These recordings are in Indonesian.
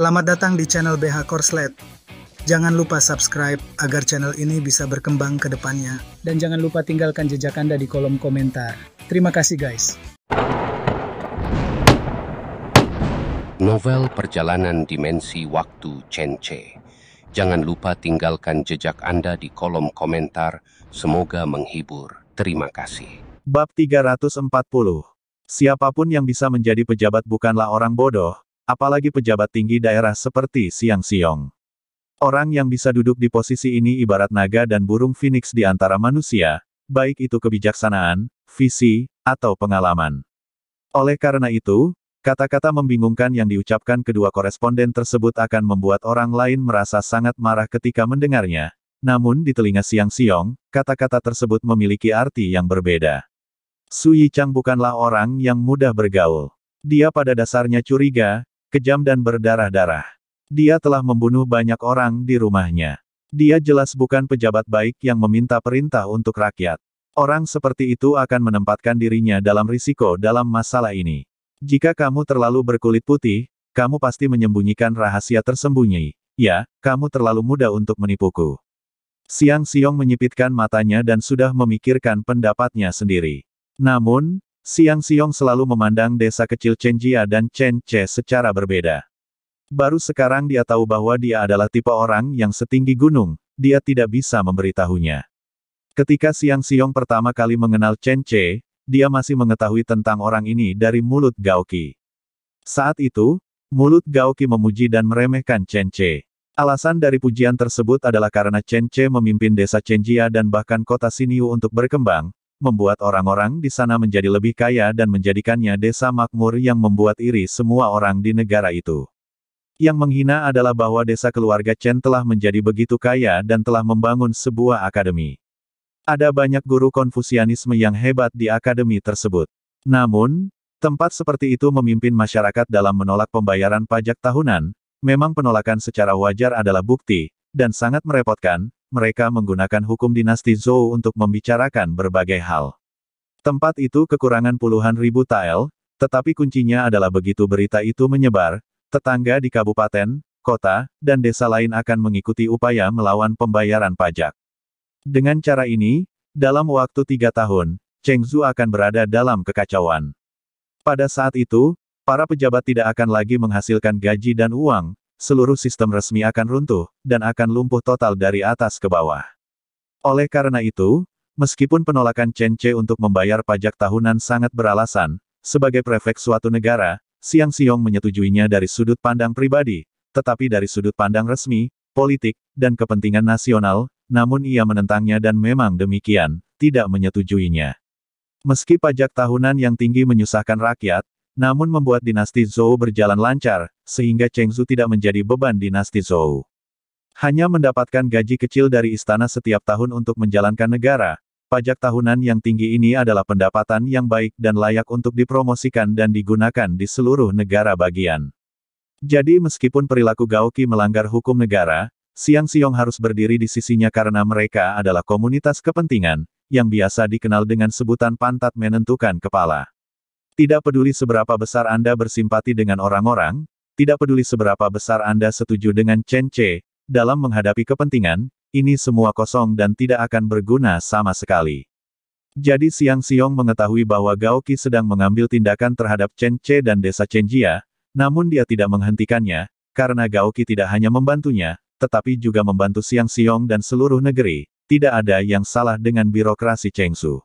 Selamat datang di channel BH Korslet. Jangan lupa subscribe agar channel ini bisa berkembang ke depannya. Dan jangan lupa tinggalkan jejak Anda di kolom komentar. Terima kasih guys. Novel Perjalanan Dimensi Waktu Chen Che. Jangan lupa tinggalkan jejak Anda di kolom komentar. Semoga menghibur. Terima kasih. Bab 340 Siapapun yang bisa menjadi pejabat bukanlah orang bodoh, apalagi pejabat tinggi daerah seperti Siang Siong. Orang yang bisa duduk di posisi ini ibarat naga dan burung phoenix di antara manusia, baik itu kebijaksanaan, visi, atau pengalaman. Oleh karena itu, kata-kata membingungkan yang diucapkan kedua koresponden tersebut akan membuat orang lain merasa sangat marah ketika mendengarnya. Namun di telinga Siang Siong, kata-kata tersebut memiliki arti yang berbeda. Su Yichang bukanlah orang yang mudah bergaul. Dia pada dasarnya curiga, kejam dan berdarah-darah. Dia telah membunuh banyak orang di rumahnya. Dia jelas bukan pejabat baik yang meminta perintah untuk rakyat. Orang seperti itu akan menempatkan dirinya dalam risiko dalam masalah ini. Jika kamu terlalu berkulit putih, kamu pasti menyembunyikan rahasia tersembunyi. Ya, kamu terlalu muda untuk menipuku. Siang Siong menyipitkan matanya dan sudah memikirkan pendapatnya sendiri. Namun, Siang Siong selalu memandang desa kecil Chenjia dan Chen Che secara berbeda. Baru sekarang dia tahu bahwa dia adalah tipe orang yang setinggi gunung, dia tidak bisa memberitahunya. Ketika Siang Siong pertama kali mengenal Chen Che, dia masih mengetahui tentang orang ini dari mulut Gao Qi. Saat itu, mulut Gao Qi memuji dan meremehkan Chen Che. Alasan dari pujian tersebut adalah karena Chen Che memimpin desa Chen Chenjia dan bahkan kota Siniu untuk berkembang, membuat orang-orang di sana menjadi lebih kaya dan menjadikannya desa makmur yang membuat iri semua orang di negara itu. Yang menghina adalah bahwa desa keluarga Chen telah menjadi begitu kaya dan telah membangun sebuah akademi. Ada banyak guru konfusianisme yang hebat di akademi tersebut. Namun, tempat seperti itu memimpin masyarakat dalam menolak pembayaran pajak tahunan, memang penolakan secara wajar adalah bukti, dan sangat merepotkan, mereka menggunakan hukum dinasti Zhou untuk membicarakan berbagai hal. Tempat itu kekurangan puluhan ribu tael, tetapi kuncinya adalah begitu berita itu menyebar, tetangga di kabupaten, kota, dan desa lain akan mengikuti upaya melawan pembayaran pajak. Dengan cara ini, dalam waktu tiga tahun, Cheng Zhu akan berada dalam kekacauan. Pada saat itu, para pejabat tidak akan lagi menghasilkan gaji dan uang, seluruh sistem resmi akan runtuh, dan akan lumpuh total dari atas ke bawah. Oleh karena itu, meskipun penolakan Chen Che untuk membayar pajak tahunan sangat beralasan, sebagai prefek suatu negara, Siang Siong menyetujuinya dari sudut pandang pribadi, tetapi dari sudut pandang resmi, politik, dan kepentingan nasional, namun ia menentangnya dan memang demikian, tidak menyetujuinya. Meski pajak tahunan yang tinggi menyusahkan rakyat, namun membuat dinasti Zhou berjalan lancar, sehingga Cheng Zhu tidak menjadi beban dinasti Zhou. Hanya mendapatkan gaji kecil dari istana setiap tahun untuk menjalankan negara, pajak tahunan yang tinggi ini adalah pendapatan yang baik dan layak untuk dipromosikan dan digunakan di seluruh negara bagian. Jadi meskipun perilaku Gaoki melanggar hukum negara, Siang Siong harus berdiri di sisinya karena mereka adalah komunitas kepentingan, yang biasa dikenal dengan sebutan pantat menentukan kepala. Tidak peduli seberapa besar Anda bersimpati dengan orang-orang, tidak peduli seberapa besar Anda setuju dengan Chen Che, dalam menghadapi kepentingan, ini semua kosong dan tidak akan berguna sama sekali. Jadi Siang Siong mengetahui bahwa Gao Qi sedang mengambil tindakan terhadap Chen Che dan desa Chen Jia, namun dia tidak menghentikannya, karena Gao Qi tidak hanya membantunya, tetapi juga membantu Siang Siong dan seluruh negeri, tidak ada yang salah dengan birokrasi Cheng Su.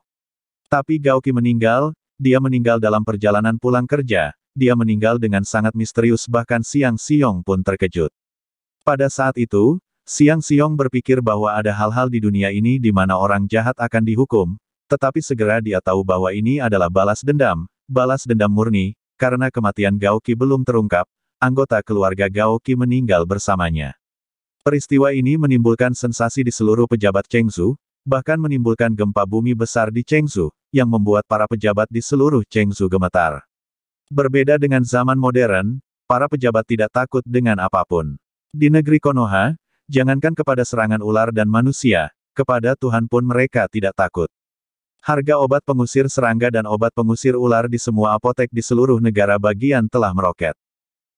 Tapi Gao Qi meninggal, dia meninggal dalam perjalanan pulang kerja, dia meninggal dengan sangat misterius bahkan Siang Siong pun terkejut. Pada saat itu, Siang Siong berpikir bahwa ada hal-hal di dunia ini di mana orang jahat akan dihukum, tetapi segera dia tahu bahwa ini adalah balas dendam, balas dendam murni, karena kematian Gao Qi belum terungkap, anggota keluarga Gao Qi meninggal bersamanya. Peristiwa ini menimbulkan sensasi di seluruh pejabat Chengzu, bahkan menimbulkan gempa bumi besar di Chengzu, yang membuat para pejabat di seluruh Chengzu gemetar. Berbeda dengan zaman modern, para pejabat tidak takut dengan apapun. Di negeri Konoha, jangankan kepada serangan ular dan manusia, kepada Tuhan pun mereka tidak takut. Harga obat pengusir serangga dan obat pengusir ular di semua apotek di seluruh negara bagian telah meroket.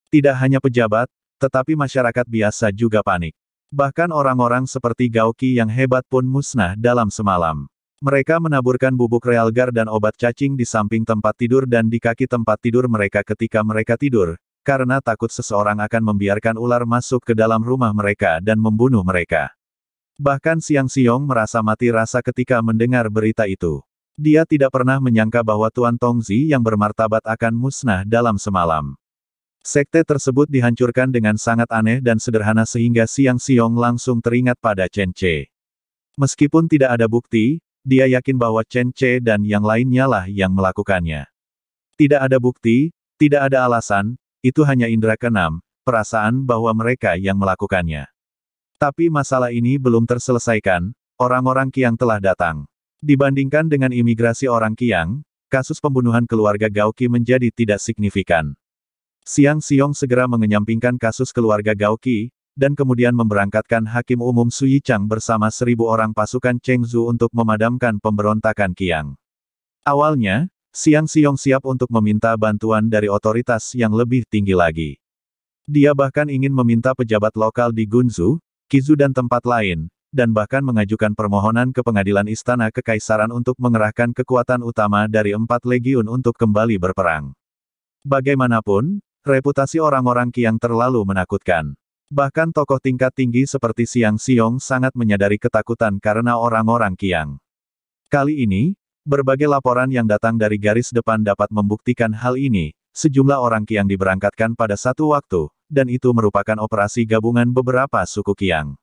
Tidak hanya pejabat, tetapi masyarakat biasa juga panik. Bahkan orang-orang seperti Gauki yang hebat pun musnah dalam semalam. Mereka menaburkan bubuk realgar dan obat cacing di samping tempat tidur dan di kaki tempat tidur mereka ketika mereka tidur, karena takut seseorang akan membiarkan ular masuk ke dalam rumah mereka dan membunuh mereka. Bahkan Siang Siong merasa mati rasa ketika mendengar berita itu. Dia tidak pernah menyangka bahwa Tuan Tongzi yang bermartabat akan musnah dalam semalam. Sekte tersebut dihancurkan dengan sangat aneh dan sederhana sehingga Siang Siong langsung teringat pada Chen Che. Meskipun tidak ada bukti, dia yakin bahwa Chen Che dan yang lainnya lah yang melakukannya. Tidak ada bukti, tidak ada alasan, itu hanya indera keenam, perasaan bahwa mereka yang melakukannya. Tapi masalah ini belum terselesaikan, orang-orang Kiang telah datang. Dibandingkan dengan imigrasi orang Kiang, kasus pembunuhan keluarga Gauki menjadi tidak signifikan. Siang Siong segera mengenyampingkan kasus keluarga Gao Qi, dan kemudian memberangkatkan Hakim Umum Sui Chang bersama seribu orang pasukan Cheng Zhu untuk memadamkan pemberontakan Qiang. Awalnya, Siang Siong siap untuk meminta bantuan dari otoritas yang lebih tinggi lagi. Dia bahkan ingin meminta pejabat lokal di Gunzu, Kizu dan tempat lain, dan bahkan mengajukan permohonan ke pengadilan istana kekaisaran untuk mengerahkan kekuatan utama dari empat legiun untuk kembali berperang. Bagaimanapun, Reputasi orang-orang Qiang terlalu menakutkan. Bahkan tokoh tingkat tinggi seperti Siang Siong sangat menyadari ketakutan karena orang-orang Qiang. Kali ini, berbagai laporan yang datang dari garis depan dapat membuktikan hal ini, sejumlah orang Qiang diberangkatkan pada satu waktu, dan itu merupakan operasi gabungan beberapa suku Qiang.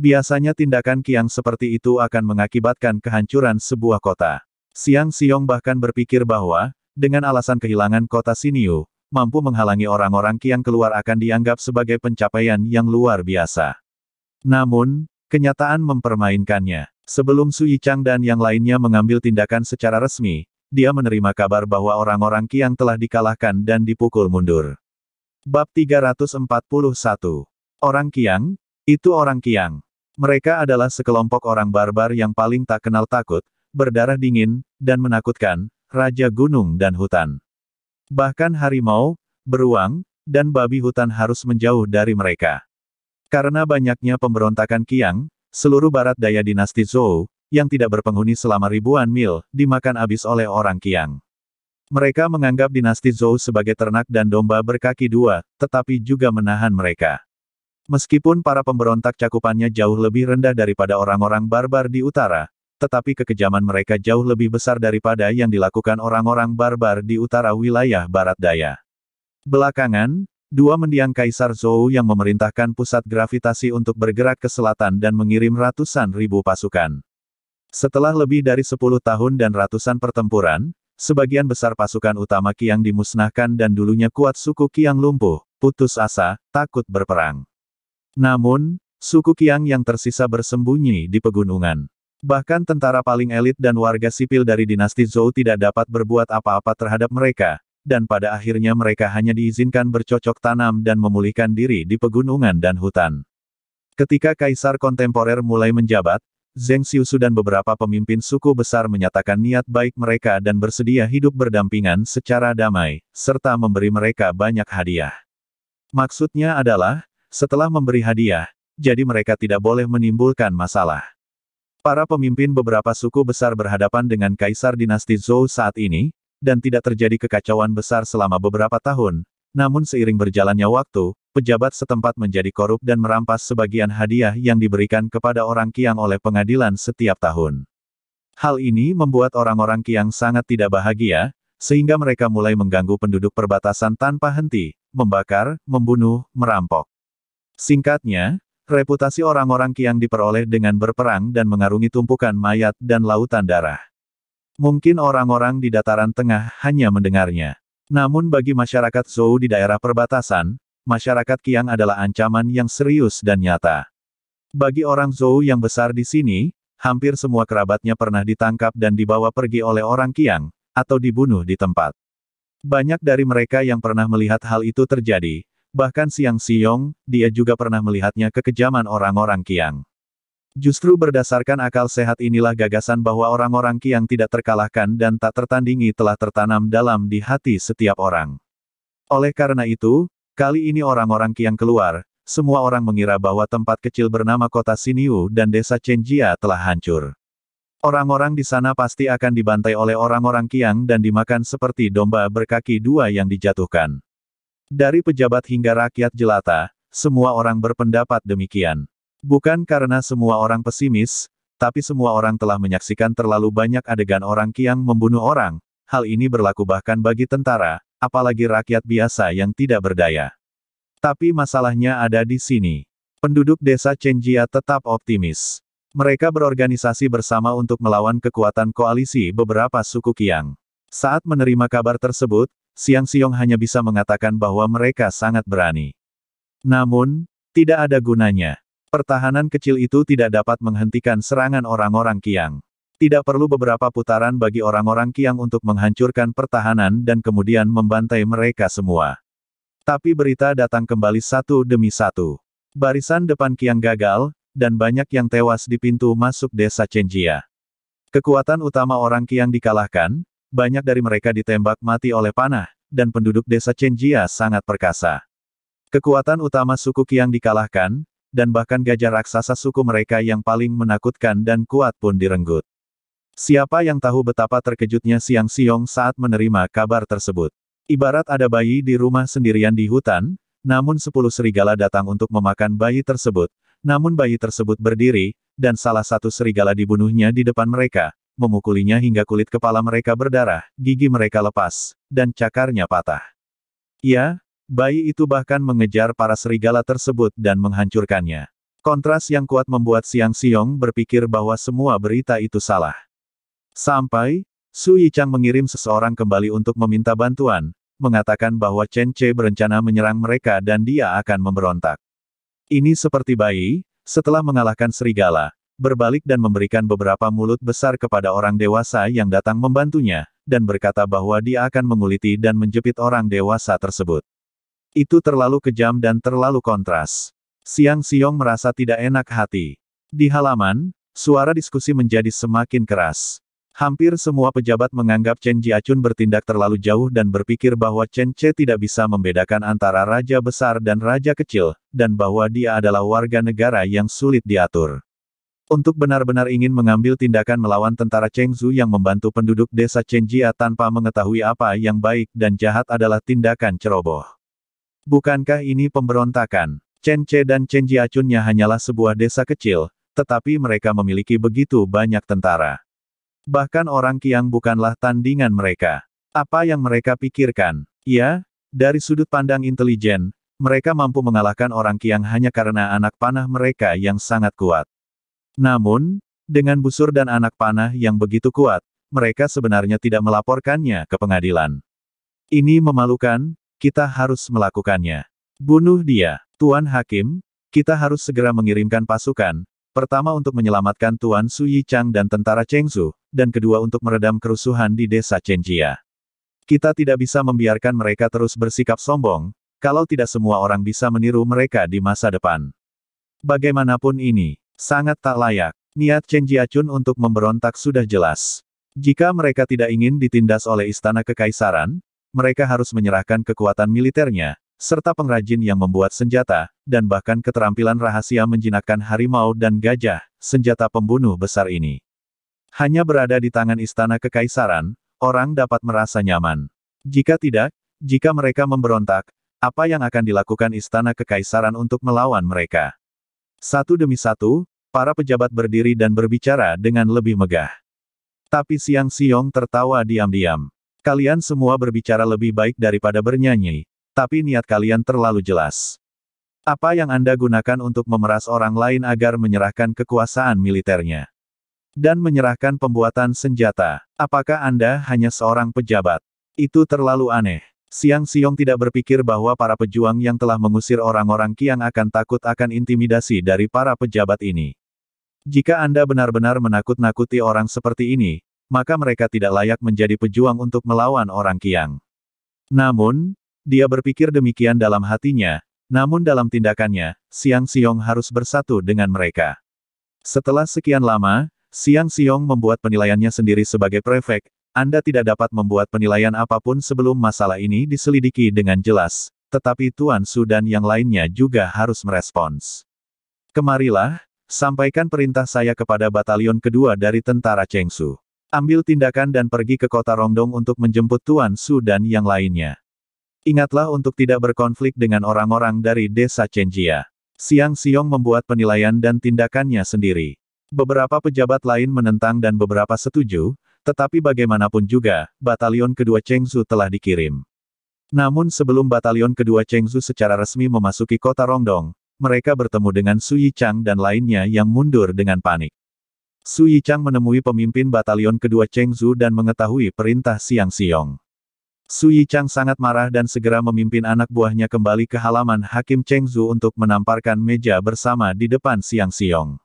Biasanya tindakan Qiang seperti itu akan mengakibatkan kehancuran sebuah kota. Siang Siong bahkan berpikir bahwa, dengan alasan kehilangan kota Siniu, mampu menghalangi orang-orang Kiang keluar akan dianggap sebagai pencapaian yang luar biasa. Namun, kenyataan mempermainkannya. Sebelum Su Yichang dan yang lainnya mengambil tindakan secara resmi, dia menerima kabar bahwa orang-orang Kiang telah dikalahkan dan dipukul mundur. Bab 341 Orang Kiang? Itu orang Kiang. Mereka adalah sekelompok orang barbar yang paling tak kenal takut, berdarah dingin, dan menakutkan, Raja Gunung dan Hutan. Bahkan harimau, beruang, dan babi hutan harus menjauh dari mereka. Karena banyaknya pemberontakan Kiang, seluruh barat daya dinasti Zhou, yang tidak berpenghuni selama ribuan mil, dimakan habis oleh orang Kiang. Mereka menganggap dinasti Zhou sebagai ternak dan domba berkaki dua, tetapi juga menahan mereka. Meskipun para pemberontak cakupannya jauh lebih rendah daripada orang-orang barbar di utara, tetapi kekejaman mereka jauh lebih besar daripada yang dilakukan orang-orang barbar di utara wilayah barat daya. Belakangan, dua mendiang Kaisar Zhou yang memerintahkan pusat gravitasi untuk bergerak ke selatan dan mengirim ratusan ribu pasukan. Setelah lebih dari sepuluh tahun dan ratusan pertempuran, sebagian besar pasukan utama Qiang dimusnahkan dan dulunya kuat suku Qiang lumpuh, putus asa, takut berperang. Namun, suku Qiang yang tersisa bersembunyi di pegunungan. Bahkan tentara paling elit dan warga sipil dari dinasti Zhou tidak dapat berbuat apa-apa terhadap mereka, dan pada akhirnya mereka hanya diizinkan bercocok tanam dan memulihkan diri di pegunungan dan hutan. Ketika kaisar kontemporer mulai menjabat, Zheng Xiusu dan beberapa pemimpin suku besar menyatakan niat baik mereka dan bersedia hidup berdampingan secara damai, serta memberi mereka banyak hadiah. Maksudnya adalah, setelah memberi hadiah, jadi mereka tidak boleh menimbulkan masalah. Para pemimpin beberapa suku besar berhadapan dengan kaisar dinasti Zhou saat ini, dan tidak terjadi kekacauan besar selama beberapa tahun, namun seiring berjalannya waktu, pejabat setempat menjadi korup dan merampas sebagian hadiah yang diberikan kepada orang Kiang oleh pengadilan setiap tahun. Hal ini membuat orang-orang Kiang sangat tidak bahagia, sehingga mereka mulai mengganggu penduduk perbatasan tanpa henti, membakar, membunuh, merampok. Singkatnya, Reputasi orang-orang Kiang diperoleh dengan berperang dan mengarungi tumpukan mayat dan lautan darah. Mungkin orang-orang di dataran tengah hanya mendengarnya. Namun bagi masyarakat Zhou di daerah perbatasan, masyarakat Kiang adalah ancaman yang serius dan nyata. Bagi orang Zhou yang besar di sini, hampir semua kerabatnya pernah ditangkap dan dibawa pergi oleh orang Kiang, atau dibunuh di tempat. Banyak dari mereka yang pernah melihat hal itu terjadi, Bahkan Siang Siong, dia juga pernah melihatnya kekejaman orang-orang Kiang. Justru berdasarkan akal sehat inilah gagasan bahwa orang-orang Kiang tidak terkalahkan dan tak tertandingi telah tertanam dalam di hati setiap orang. Oleh karena itu, kali ini orang-orang Kiang keluar, semua orang mengira bahwa tempat kecil bernama kota Siniu dan desa Chenjia telah hancur. Orang-orang di sana pasti akan dibantai oleh orang-orang Kiang dan dimakan seperti domba berkaki dua yang dijatuhkan. Dari pejabat hingga rakyat jelata, semua orang berpendapat demikian. Bukan karena semua orang pesimis, tapi semua orang telah menyaksikan terlalu banyak adegan orang Kiang membunuh orang, hal ini berlaku bahkan bagi tentara, apalagi rakyat biasa yang tidak berdaya. Tapi masalahnya ada di sini. Penduduk desa Chenjia tetap optimis. Mereka berorganisasi bersama untuk melawan kekuatan koalisi beberapa suku Kiang. Saat menerima kabar tersebut, Siang Siong hanya bisa mengatakan bahwa mereka sangat berani. Namun, tidak ada gunanya. Pertahanan kecil itu tidak dapat menghentikan serangan orang-orang Kiang. Tidak perlu beberapa putaran bagi orang-orang Kiang untuk menghancurkan pertahanan dan kemudian membantai mereka semua. Tapi berita datang kembali satu demi satu. Barisan depan Kiang gagal, dan banyak yang tewas di pintu masuk desa Chenjia. Kekuatan utama orang Kiang dikalahkan, banyak dari mereka ditembak mati oleh panah, dan penduduk desa Chenjia sangat perkasa. Kekuatan utama suku Qiang dikalahkan, dan bahkan gajah raksasa suku mereka yang paling menakutkan dan kuat pun direnggut. Siapa yang tahu betapa terkejutnya Siang Siong saat menerima kabar tersebut. Ibarat ada bayi di rumah sendirian di hutan, namun sepuluh serigala datang untuk memakan bayi tersebut, namun bayi tersebut berdiri, dan salah satu serigala dibunuhnya di depan mereka, memukulinya hingga kulit kepala mereka berdarah, gigi mereka lepas, dan cakarnya patah. Ya, bayi itu bahkan mengejar para serigala tersebut dan menghancurkannya. Kontras yang kuat membuat Siang Siong berpikir bahwa semua berita itu salah. Sampai, Su Yichang mengirim seseorang kembali untuk meminta bantuan, mengatakan bahwa Chen Che berencana menyerang mereka dan dia akan memberontak. Ini seperti bayi, setelah mengalahkan serigala, berbalik dan memberikan beberapa mulut besar kepada orang dewasa yang datang membantunya, dan berkata bahwa dia akan menguliti dan menjepit orang dewasa tersebut. Itu terlalu kejam dan terlalu kontras. Siang Siong merasa tidak enak hati. Di halaman, suara diskusi menjadi semakin keras. Hampir semua pejabat menganggap Chen Jiacun bertindak terlalu jauh dan berpikir bahwa Chen Che tidak bisa membedakan antara raja besar dan raja kecil, dan bahwa dia adalah warga negara yang sulit diatur. Untuk benar-benar ingin mengambil tindakan melawan tentara Chengzu yang membantu penduduk desa Chengjia tanpa mengetahui apa yang baik dan jahat adalah tindakan ceroboh. Bukankah ini pemberontakan? Chen Che dan Chen Jiacunnya hanyalah sebuah desa kecil, tetapi mereka memiliki begitu banyak tentara. Bahkan orang Qiang bukanlah tandingan mereka. Apa yang mereka pikirkan? Ya, dari sudut pandang intelijen, mereka mampu mengalahkan orang Qiang hanya karena anak panah mereka yang sangat kuat. Namun, dengan busur dan anak panah yang begitu kuat, mereka sebenarnya tidak melaporkannya ke pengadilan. Ini memalukan, kita harus melakukannya. Bunuh dia, Tuan Hakim, kita harus segera mengirimkan pasukan, pertama untuk menyelamatkan Tuan Suyi Chang dan tentara Chengzu, dan kedua untuk meredam kerusuhan di desa Chenjia. Kita tidak bisa membiarkan mereka terus bersikap sombong, kalau tidak semua orang bisa meniru mereka di masa depan. Bagaimanapun ini, Sangat tak layak. Niat Chen Jiachun untuk memberontak sudah jelas. Jika mereka tidak ingin ditindas oleh istana kekaisaran, mereka harus menyerahkan kekuatan militernya, serta pengrajin yang membuat senjata, dan bahkan keterampilan rahasia menjinakkan harimau dan gajah, senjata pembunuh besar ini. Hanya berada di tangan istana kekaisaran, orang dapat merasa nyaman. Jika tidak, jika mereka memberontak, apa yang akan dilakukan istana kekaisaran untuk melawan mereka? Satu demi satu, para pejabat berdiri dan berbicara dengan lebih megah. Tapi Siang Siong tertawa diam-diam. Kalian semua berbicara lebih baik daripada bernyanyi, tapi niat kalian terlalu jelas. Apa yang Anda gunakan untuk memeras orang lain agar menyerahkan kekuasaan militernya? Dan menyerahkan pembuatan senjata. Apakah Anda hanya seorang pejabat? Itu terlalu aneh. Siang Siong tidak berpikir bahwa para pejuang yang telah mengusir orang-orang Kiang akan takut akan intimidasi dari para pejabat ini. Jika Anda benar-benar menakut-nakuti orang seperti ini, maka mereka tidak layak menjadi pejuang untuk melawan orang Kiang. Namun, dia berpikir demikian dalam hatinya, namun dalam tindakannya, Siang Siong harus bersatu dengan mereka. Setelah sekian lama, Siang Siong membuat penilaiannya sendiri sebagai prefek, anda tidak dapat membuat penilaian apapun sebelum masalah ini diselidiki dengan jelas, tetapi Tuan Su dan yang lainnya juga harus merespons. Kemarilah, sampaikan perintah saya kepada batalion kedua dari tentara Chengsu. Ambil tindakan dan pergi ke kota Rongdong untuk menjemput Tuan Su dan yang lainnya. Ingatlah untuk tidak berkonflik dengan orang-orang dari desa Chenjia. Siang Siong membuat penilaian dan tindakannya sendiri. Beberapa pejabat lain menentang dan beberapa setuju, tetapi bagaimanapun juga, batalion kedua Chengzu telah dikirim. Namun sebelum batalion kedua Chengzu secara resmi memasuki kota Rongdong, mereka bertemu dengan Su Yichang dan lainnya yang mundur dengan panik. Su Yichang menemui pemimpin batalion kedua Chengzu dan mengetahui perintah Siang Siong. Su Yichang sangat marah dan segera memimpin anak buahnya kembali ke halaman Hakim Chengzu untuk menamparkan meja bersama di depan Siang Siong.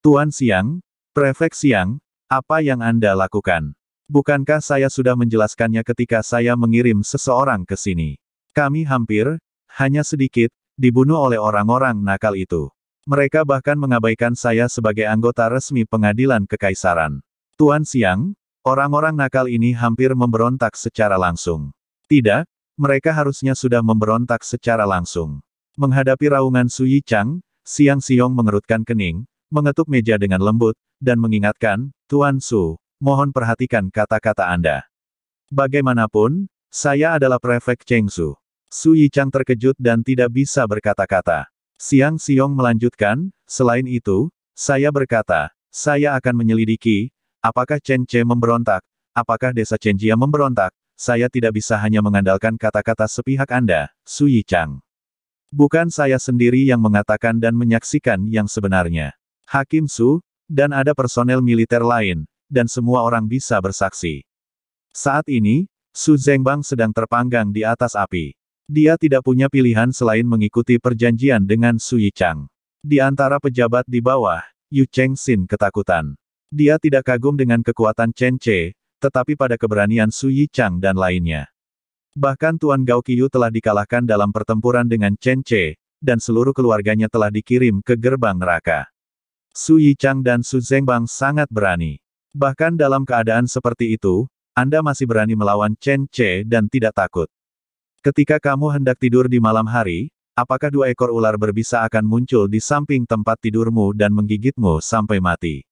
Tuan Siang, Prefek Siang, apa yang Anda lakukan? Bukankah saya sudah menjelaskannya ketika saya mengirim seseorang ke sini? Kami hampir, hanya sedikit, dibunuh oleh orang-orang nakal itu. Mereka bahkan mengabaikan saya sebagai anggota resmi pengadilan kekaisaran. Tuan Siang, orang-orang nakal ini hampir memberontak secara langsung. Tidak, mereka harusnya sudah memberontak secara langsung. Menghadapi raungan Suyi Chang, Siang Siong mengerutkan kening, mengetuk meja dengan lembut, dan mengingatkan, Tuan Su, mohon perhatikan kata-kata Anda. Bagaimanapun, saya adalah prefek Cheng Su Su Yichang terkejut dan tidak bisa berkata-kata. Siang Siong melanjutkan, selain itu, saya berkata, saya akan menyelidiki, apakah Chen Che memberontak, apakah desa Chen Jia memberontak, saya tidak bisa hanya mengandalkan kata-kata sepihak Anda, Su Yichang. Bukan saya sendiri yang mengatakan dan menyaksikan yang sebenarnya. Hakim Su, dan ada personel militer lain, dan semua orang bisa bersaksi. Saat ini, Su Zhengbang sedang terpanggang di atas api. Dia tidak punya pilihan selain mengikuti perjanjian dengan Su Yichang. Di antara pejabat di bawah, Yu Cheng Xin ketakutan. Dia tidak kagum dengan kekuatan Chen Che, tetapi pada keberanian Su Yichang dan lainnya. Bahkan Tuan Gao Qiyu telah dikalahkan dalam pertempuran dengan Chen Che, dan seluruh keluarganya telah dikirim ke gerbang neraka. Su Yichang dan Su Zhengbang sangat berani. Bahkan dalam keadaan seperti itu, Anda masih berani melawan Chen Che dan tidak takut. Ketika kamu hendak tidur di malam hari, apakah dua ekor ular berbisa akan muncul di samping tempat tidurmu dan menggigitmu sampai mati?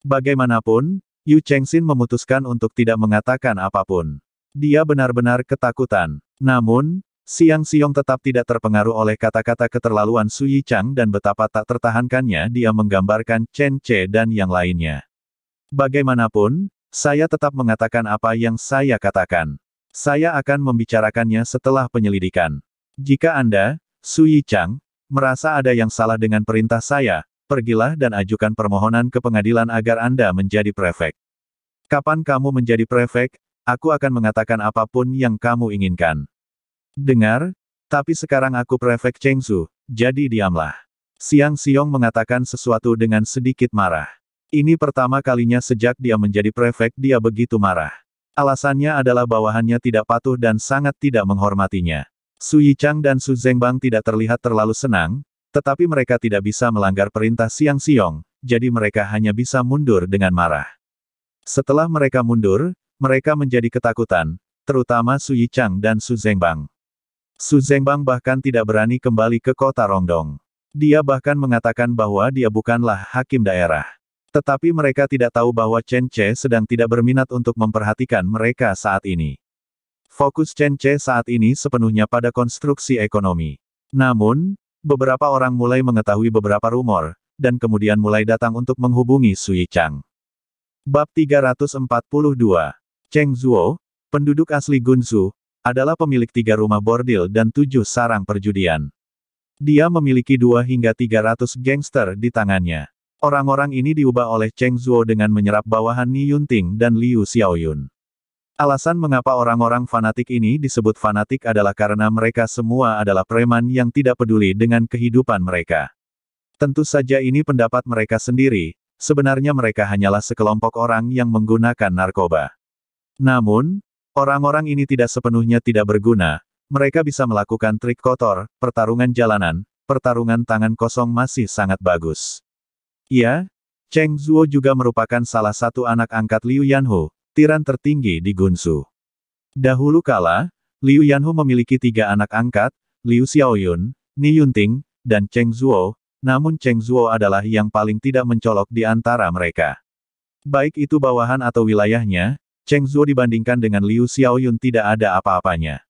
Bagaimanapun, Yu Chengxin memutuskan untuk tidak mengatakan apapun. Dia benar-benar ketakutan. Namun, Siang Siong tetap tidak terpengaruh oleh kata-kata keterlaluan Su Yichang dan betapa tak tertahankannya dia menggambarkan Chen Che dan yang lainnya. Bagaimanapun, saya tetap mengatakan apa yang saya katakan. Saya akan membicarakannya setelah penyelidikan. Jika Anda, Su Yichang, merasa ada yang salah dengan perintah saya, pergilah dan ajukan permohonan ke pengadilan agar Anda menjadi prefek. Kapan kamu menjadi prefek, aku akan mengatakan apapun yang kamu inginkan. Dengar, tapi sekarang aku prefek Chengsu, jadi diamlah. Siang Siong mengatakan sesuatu dengan sedikit marah. Ini pertama kalinya sejak dia menjadi prefek dia begitu marah. Alasannya adalah bawahannya tidak patuh dan sangat tidak menghormatinya. Su Yichang dan Su Zhengbang tidak terlihat terlalu senang, tetapi mereka tidak bisa melanggar perintah Siang Siong, jadi mereka hanya bisa mundur dengan marah. Setelah mereka mundur, mereka menjadi ketakutan, terutama Su Yichang dan Su Zhengbang. Su Zhengbang bahkan tidak berani kembali ke kota Rongdong. Dia bahkan mengatakan bahwa dia bukanlah hakim daerah. Tetapi mereka tidak tahu bahwa Chen Che sedang tidak berminat untuk memperhatikan mereka saat ini. Fokus Chen Che saat ini sepenuhnya pada konstruksi ekonomi. Namun, beberapa orang mulai mengetahui beberapa rumor, dan kemudian mulai datang untuk menghubungi Sui Chang. Bab 342 Cheng Zuo, penduduk asli Gunsu, adalah pemilik tiga rumah bordil dan tujuh sarang perjudian. Dia memiliki dua hingga tiga ratus gangster di tangannya. Orang-orang ini diubah oleh Cheng Zuo dengan menyerap bawahan Ni Yunting dan Liu Xiaoyun. Alasan mengapa orang-orang fanatik ini disebut fanatik adalah karena mereka semua adalah preman yang tidak peduli dengan kehidupan mereka. Tentu saja ini pendapat mereka sendiri, sebenarnya mereka hanyalah sekelompok orang yang menggunakan narkoba. Namun, Orang-orang ini tidak sepenuhnya tidak berguna, mereka bisa melakukan trik kotor, pertarungan jalanan, pertarungan tangan kosong masih sangat bagus. Iya, Cheng Zuo juga merupakan salah satu anak angkat Liu Yanhu, tiran tertinggi di Gunsu. Dahulu kala, Liu Yanhu memiliki tiga anak angkat, Liu Xiaoyun, Ni Yunting, dan Cheng Zuo, namun Cheng Zuo adalah yang paling tidak mencolok di antara mereka. Baik itu bawahan atau wilayahnya, Cheng Zuo dibandingkan dengan Liu Xiaoyun tidak ada apa-apanya.